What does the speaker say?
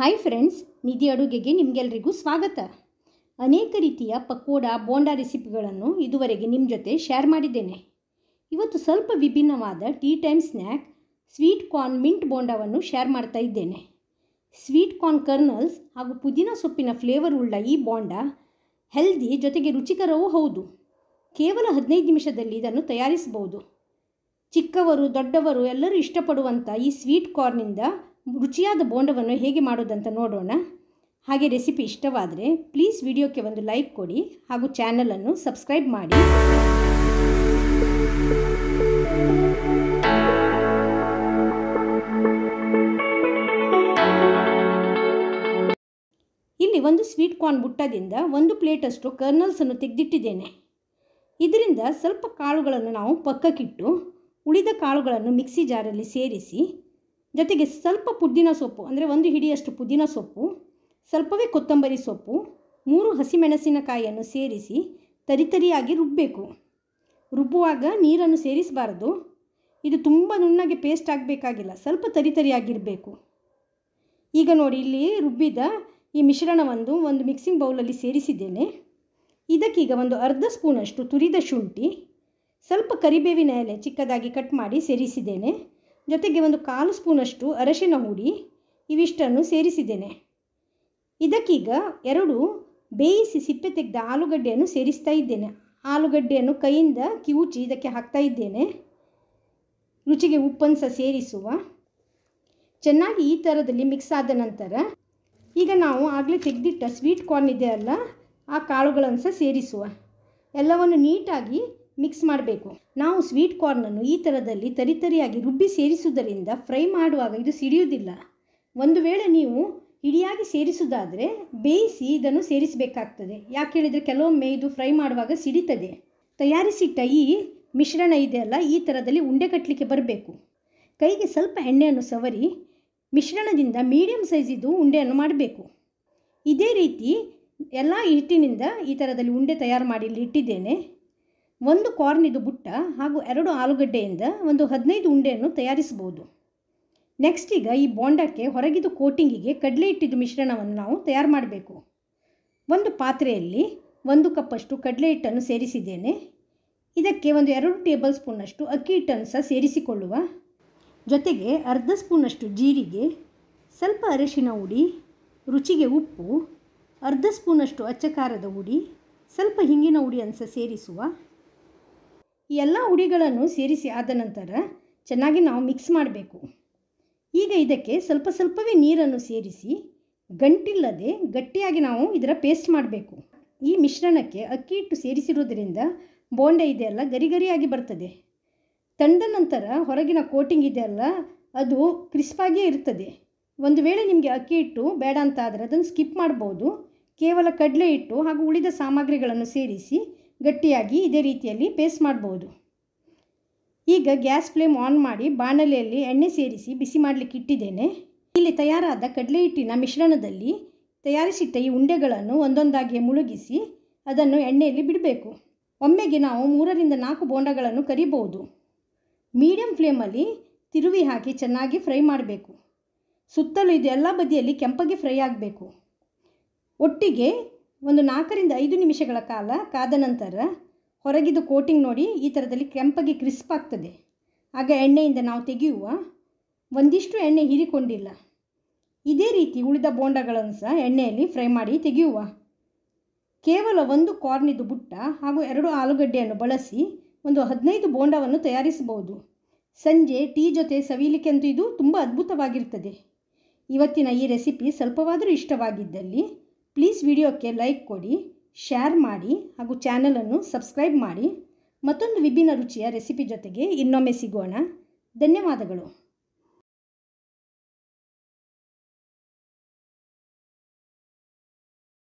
hi friends ನಿಧಿ ಅಡುಗೆಗೆ ನಿಮಗೆಲ್ಲರಿಗೂ ಸ್ವಾಗತ ಅನೇಕ ರೀತಿಯ ಪಕೋಡ ಬೋಂಡಾ ರೆಸಿಪಿಗಳನ್ನು ಇದುವರೆಗೆ ನಿಮ್ಮ ಜೊತೆ ಶೇರ್ ಮಾಡಿದ್ದೇನೆ ಇವತ್ತು ಸ್ವಲ್ಪ ವಿಭಿನ್ನವಾದ tea time snack sweet corn mint ಬೋಂಡಾವನ್ನು ಶೇರ್ ಮಾಡ್ತಾ ಇದ್ದೇನೆ ಸ್ವೀಟ್ ಕಾರ್ನ್ ಕರ್ನಲ್ಸ್ ಹಾಗೂ ಪುದೀನ ಸೊಪ್ಪಿನ ಫ್ಲೇವರ್ ಉಳ್ಳ ಈ ಬೋಂಡಾ ಹೆಲ್ದಿ ಜೊತೆಗೆ ರುಚಿಕರವೂ ಹೌದು ಕೇವಲ ಹದಿನೈದು ನಿಮಿಷದಲ್ಲಿ ಇದನ್ನು ತಯಾರಿಸಬಹುದು ಚಿಕ್ಕವರು ದೊಡ್ಡವರು ಎಲ್ಲರೂ ಇಷ್ಟಪಡುವಂಥ ಈ ಸ್ವೀಟ್ ಕಾರ್ನಿಂದ ರುಚಿಯಾದ ಬೋಂಡವನ್ನು ಹೇಗೆ ಮಾಡೋದಂತ ನೋಡೋಣ ಹಾಗೆ ರೆಸಿಪಿ ಇಷ್ಟವಾದರೆ ಪ್ಲೀಸ್ ವಿಡಿಯೋಕ್ಕೆ ಒಂದು ಲೈಕ್ ಕೊಡಿ ಹಾಗೂ ಚಾನಲನ್ನು ಸಬ್ಸ್ಕ್ರೈಬ್ ಮಾಡಿ ಇಲ್ಲಿ ಒಂದು ಸ್ವೀಟ್ ಕಾರ್ನ್ ಬುಟ್ಟದಿಂದ ಒಂದು ಪ್ಲೇಟಷ್ಟು ಕರ್ನಲ್ಸನ್ನು ತೆಗೆದಿಟ್ಟಿದ್ದೇನೆ ಇದರಿಂದ ಸ್ವಲ್ಪ ಕಾಳುಗಳನ್ನು ನಾವು ಪಕ್ಕಕ್ಕಿಟ್ಟು ಉಳಿದ ಕಾಳುಗಳನ್ನು ಮಿಕ್ಸಿ ಜಾರಲ್ಲಿ ಸೇರಿಸಿ ಜೊತೆಗೆ ಸ್ವಲ್ಪ ಪುದೀನ ಸೊಪ್ಪು ಅಂದರೆ ಒಂದು ಹಿಡಿಯಷ್ಟು ಪುದೀನ ಸೊಪ್ಪು ಸ್ವಲ್ಪವೇ ಕೊತ್ತಂಬರಿ ಸೊಪ್ಪು ಮೂರು ಹಸಿಮೆಣಸಿನಕಾಯಿಯನ್ನು ಸೇರಿಸಿ ತರಿತರಿಯಾಗಿ ರುಬ್ಬಬೇಕು ರುಬ್ಬುವಾಗ ನೀರನ್ನು ಸೇರಿಸಬಾರದು ಇದು ತುಂಬ ನುಣ್ಣಗೆ ಪೇಸ್ಟ್ ಆಗಬೇಕಾಗಿಲ್ಲ ಸ್ವಲ್ಪ ತರಿತರಿಯಾಗಿರಬೇಕು ಈಗ ನೋಡಿ ಇಲ್ಲಿ ರುಬ್ಬಿದ ಈ ಮಿಶ್ರಣವನ್ನು ಒಂದು ಮಿಕ್ಸಿಂಗ್ ಬೌಲಲ್ಲಿ ಸೇರಿಸಿದ್ದೇನೆ ಇದಕ್ಕೀಗ ಒಂದು ಅರ್ಧ ಸ್ಪೂನಷ್ಟು ತುರಿದ ಶುಂಠಿ ಸ್ವಲ್ಪ ಕರಿಬೇವಿನ ಎಲೆ ಚಿಕ್ಕದಾಗಿ ಕಟ್ ಮಾಡಿ ಸೇರಿಸಿದ್ದೇನೆ ಜೊತೆಗೆ ಒಂದು ಕಾಲು ಸ್ಪೂನಷ್ಟು ಅರಶಿನ ಹುಡಿ ಇವಿಷ್ಟನ್ನು ಸೇರಿಸಿದ್ದೇನೆ ಇದಕ್ಕೀಗ ಎರಡು ಬೇಯಿಸಿ ಸಿಪ್ಪೆ ತೆಗೆದ ಆಲೂಗಡ್ಡೆಯನ್ನು ಸೇರಿಸ್ತಾ ಇದ್ದೇನೆ ಆಲೂಗಡ್ಡೆಯನ್ನು ಕೈಯಿಂದ ಕಿವುಚಿ ಇದಕ್ಕೆ ಹಾಕ್ತಾ ಇದ್ದೇನೆ ರುಚಿಗೆ ಉಪ್ಪನ್ನು ಸಹ ಸೇರಿಸುವ ಚೆನ್ನಾಗಿ ಈ ಥರದಲ್ಲಿ ಮಿಕ್ಸ್ ಆದ ನಂತರ ಈಗ ನಾವು ಆಗಲೇ ತೆಗೆದಿಟ್ಟ ಸ್ವೀಟ್ ಕಾರ್ನ್ ಇದೆ ಅಲ್ಲ ಆ ಕಾಳುಗಳನ್ನು ಸಹ ಸೇರಿಸುವ ಎಲ್ಲವನ್ನು ನೀಟಾಗಿ ಮಿಕ್ಸ್ ಮಾಡಬೇಕು ನಾವು ಸ್ವೀಟ್ ಕಾರ್ನನ್ನು ಈ ಥರದಲ್ಲಿ ತರಿತರಿಯಾಗಿ ರುಬ್ಬಿ ಸೇರಿಸುವುದರಿಂದ ಫ್ರೈ ಮಾಡುವಾಗ ಇದು ಸಿಡಿಯುವುದಿಲ್ಲ ಒಂದು ವೇಳೆ ನೀವು ಇಡಿಯಾಗಿ ಸೇರಿಸುವುದಾದರೆ ಬೇಯಿಸಿ ಇದನ್ನು ಸೇರಿಸಬೇಕಾಗ್ತದೆ ಯಾಕೆ ಹೇಳಿದರೆ ಕೆಲವೊಮ್ಮೆ ಇದು ಫ್ರೈ ಮಾಡುವಾಗ ಸಿಡಿತದೆ ತಯಾರಿಸಿಟ್ಟ ಈ ಮಿಶ್ರಣ ಇದೆಯಲ್ಲ ಈ ಥರದಲ್ಲಿ ಉಂಡೆ ಕಟ್ಟಲಿಕ್ಕೆ ಬರಬೇಕು ಕೈಗೆ ಸ್ವಲ್ಪ ಎಣ್ಣೆಯನ್ನು ಸವರಿ ಮಿಶ್ರಣದಿಂದ ಮೀಡಿಯಮ್ ಸೈಜಿದು ಉಂಡೆಯನ್ನು ಮಾಡಬೇಕು ಇದೇ ರೀತಿ ಎಲ್ಲ ಹಿಟ್ಟಿನಿಂದ ಈ ಥರದಲ್ಲಿ ಉಂಡೆ ತಯಾರು ಮಾಡಿ ಇಟ್ಟಿದ್ದೇನೆ ಒಂದು ಕಾರ್ನಿದು ಬುಟ್ಟ ಹಾಗೂ ಎರಡು ಆಲೂಗಡ್ಡೆಯಿಂದ ಒಂದು ಹದಿನೈದು ಉಂಡೆಯನ್ನು ತಯಾರಿಸಬಹುದು ನೆಕ್ಸ್ಟ್ ಈಗ ಈ ಬೋಂಡಕ್ಕೆ ಹೊರಗಿದ ಕೋಟಿಂಗಿಗೆ ಕಡಲೆ ಹಿಟ್ಟಿದ ಮಿಶ್ರಣವನ್ನು ನಾವು ತಯಾರು ಮಾಡಬೇಕು ಒಂದು ಪಾತ್ರೆಯಲ್ಲಿ ಒಂದು ಕಪ್ಪಷ್ಟು ಕಡಲೆ ಹಿಟ್ಟನ್ನು ಸೇರಿಸಿದ್ದೇನೆ ಇದಕ್ಕೆ ಒಂದು ಎರಡು ಟೇಬಲ್ ಸ್ಪೂನಷ್ಟು ಅಕ್ಕಿ ಹಿಟ್ಟನ್ನು ಸಹ ಸೇರಿಸಿಕೊಳ್ಳುವ ಜೊತೆಗೆ ಅರ್ಧ ಸ್ಪೂನಷ್ಟು ಜೀರಿಗೆ ಸ್ವಲ್ಪ ಅರಿಶಿನ ಹುಡಿ ರುಚಿಗೆ ಉಪ್ಪು ಅರ್ಧ ಸ್ಪೂನಷ್ಟು ಅಚ್ಚಕಾರದ ಹುಡಿ ಸ್ವಲ್ಪ ಹಿಂಗಿನ ಹುಡಿಯನ್ನು ಸಹ ಸೇರಿಸುವ ಈ ಎಲ್ಲ ಉಡಿಗಳನ್ನು ಸೇರಿಸಿ ಆದ ನಂತರ ಚೆನ್ನಾಗಿ ನಾವು ಮಿಕ್ಸ್ ಮಾಡಬೇಕು ಈಗ ಇದಕ್ಕೆ ಸ್ವಲ್ಪ ಸ್ವಲ್ಪವೇ ನೀರನ್ನು ಸೇರಿಸಿ ಗಂಟಿಲ್ಲದೆ ಗಟ್ಟಿಯಾಗಿ ನಾವು ಇದರ ಪೇಸ್ಟ್ ಮಾಡಬೇಕು ಈ ಮಿಶ್ರಣಕ್ಕೆ ಅಕ್ಕಿ ಹಿಟ್ಟು ಸೇರಿಸಿರುವುದರಿಂದ ಬೋಂಡೆ ಇದೆಯಲ್ಲ ಗರಿಗರಿಯಾಗಿ ಬರ್ತದೆ ತಂಡ ನಂತರ ಹೊರಗಿನ ಕೋಟಿಂಗ್ ಇದೆಯಲ್ಲ ಅದು ಕ್ರಿಸ್ಪಾಗಿಯೇ ಇರ್ತದೆ ಒಂದು ವೇಳೆ ನಿಮಗೆ ಅಕ್ಕಿ ಹಿಟ್ಟು ಬೇಡ ಅಂತ ಆದರೆ ಅದನ್ನು ಸ್ಕಿಪ್ ಮಾಡ್ಬೋದು ಕೇವಲ ಕಡಲೆ ಹಿಟ್ಟು ಹಾಗೂ ಉಳಿದ ಸಾಮಗ್ರಿಗಳನ್ನು ಸೇರಿಸಿ ಗಟ್ಟಿಯಾಗಿ ಇದೇ ರೀತಿಯಲ್ಲಿ ಪೇಸ್ಟ್ ಮಾಡ್ಬೋದು ಈಗ ಗ್ಯಾಸ್ ಫ್ಲೇಮ್ ಆನ್ ಮಾಡಿ ಬಾಣಲೆಯಲ್ಲಿ ಎಣ್ಣೆ ಸೇರಿಸಿ ಬಿಸಿ ಮಾಡಲಿಕ್ಕೆ ಇಟ್ಟಿದ್ದೇನೆ ಇಲ್ಲಿ ತಯಾರಾದ ಕಡಲೆ ಹಿಟ್ಟಿನ ಮಿಶ್ರಣದಲ್ಲಿ ತಯಾರಿಸಿಟ್ಟ ಈ ಉಂಡೆಗಳನ್ನು ಒಂದೊಂದಾಗಿ ಮುಳುಗಿಸಿ ಅದನ್ನು ಎಣ್ಣೆಯಲ್ಲಿ ಬಿಡಬೇಕು ಒಮ್ಮೆಗೆ ನಾವು ಮೂರರಿಂದ ನಾಲ್ಕು ಬೋಂಡಗಳನ್ನು ಕರಿಬೋದು ಮೀಡಿಯಂ ಫ್ಲೇಮಲ್ಲಿ ತಿರುವಿ ಹಾಕಿ ಚೆನ್ನಾಗಿ ಫ್ರೈ ಮಾಡಬೇಕು ಸುತ್ತಲೂ ಇದು ಎಲ್ಲ ಬದಿಯಲ್ಲಿ ಕೆಂಪಗೆ ಫ್ರೈ ಆಗಬೇಕು ಒಟ್ಟಿಗೆ ಒಂದು ನಾಲ್ಕರಿಂದ ಐದು ನಿಮಿಷಗಳ ಕಾಲ ಕಾದ ನಂತರ ಹೊರಗಿದ್ದು ಕೋಟಿಂಗ್ ನೋಡಿ ಈ ಥರದಲ್ಲಿ ಕೆಂಪಗೆ ಕ್ರಿಸ್ಪ್ ಆಗ್ತದೆ ಆಗ ಎಣ್ಣೆಯಿಂದ ನಾವು ತೆಗೆಯುವ ಒಂದಿಷ್ಟು ಎಣ್ಣೆ ಹೀರಿಕೊಂಡಿಲ್ಲ ಇದೇ ರೀತಿ ಉಳಿದ ಬೋಂಡಗಳನ್ನು ಸಹ ಎಣ್ಣೆಯಲ್ಲಿ ಫ್ರೈ ಮಾಡಿ ತೆಗೆಯುವ ಕೇವಲ ಒಂದು ಕಾರ್ನಿದು ಬುಟ್ಟ ಹಾಗೂ ಎರಡು ಆಲೂಗಡ್ಡೆಯನ್ನು ಬಳಸಿ ಒಂದು ಹದಿನೈದು ಬೋಂಡವನ್ನು ತಯಾರಿಸಬಹುದು ಸಂಜೆ ಟೀ ಜೊತೆ ಸವಿಲಿಕ್ಕೆ ಅಂತೂ ಇದು ತುಂಬ ಅದ್ಭುತವಾಗಿರ್ತದೆ ಇವತ್ತಿನ ಈ ರೆಸಿಪಿ ಸ್ವಲ್ಪವಾದರೂ ಇಷ್ಟವಾಗಿದ್ದಲ್ಲಿ ಪ್ಲೀಸ್ ವಿಡಿಯೋಕ್ಕೆ ಲೈಕ್ ಕೊಡಿ ಶೇರ್ ಮಾಡಿ ಹಾಗೂ ಚಾನಲನ್ನು ಸಬ್ಸ್ಕ್ರೈಬ್ ಮಾಡಿ ಮತ್ತೊಂದು ವಿಭಿನ್ನ ರುಚಿಯ ರೆಸಿಪಿ ಜೊತೆಗೆ ಇನ್ನೊಮ್ಮೆ ಸಿಗೋಣ ಧನ್ಯವಾದಗಳು